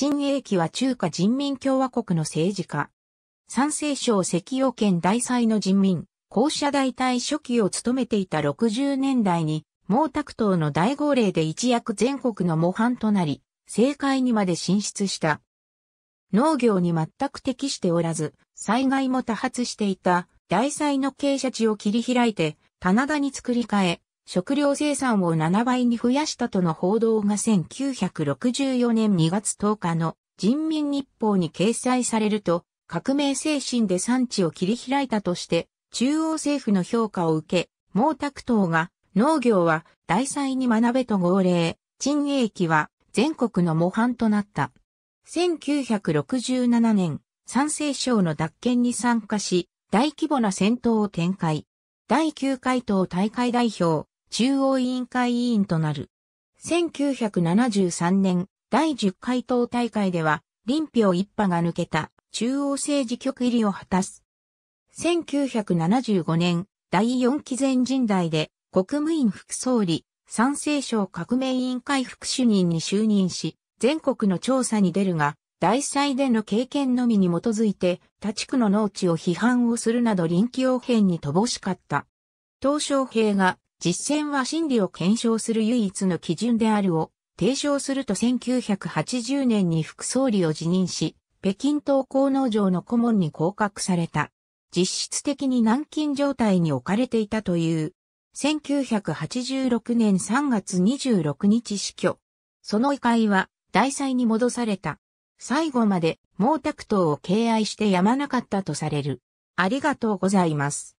陳英機は中華人民共和国の政治家。山西省石陽県大祭の人民、校舎大隊初期を務めていた60年代に、毛沢東の大号令で一躍全国の模範となり、政界にまで進出した。農業に全く適しておらず、災害も多発していた、大災の傾斜地を切り開いて、棚田に作り変え、食料生産を7倍に増やしたとの報道が1964年2月10日の人民日報に掲載されると、革命精神で産地を切り開いたとして、中央政府の評価を受け、毛沢東が、農業は大災に学べと号令、陳栄期は全国の模範となった。1967年、山西省の奪権に参加し、大規模な戦闘を展開。第9回党大会代表、中央委員会委員となる。1973年、第10回党大会では、林票一派が抜けた中央政治局入りを果たす。1975年、第4期全人代で国務院副総理、参政省革命委員会副主任に就任し、全国の調査に出るが、大災での経験のみに基づいて、他地区の農地を批判をするなど臨機応変に乏しかった。東小平が実践は真理を検証する唯一の基準であるを提唱すると1980年に副総理を辞任し、北京東工農場の顧問に降格された。実質的に軟禁状態に置かれていたという。1986年3月26日死去。その遺骸は大祭に戻された。最後まで毛沢東を敬愛してやまなかったとされる。ありがとうございます。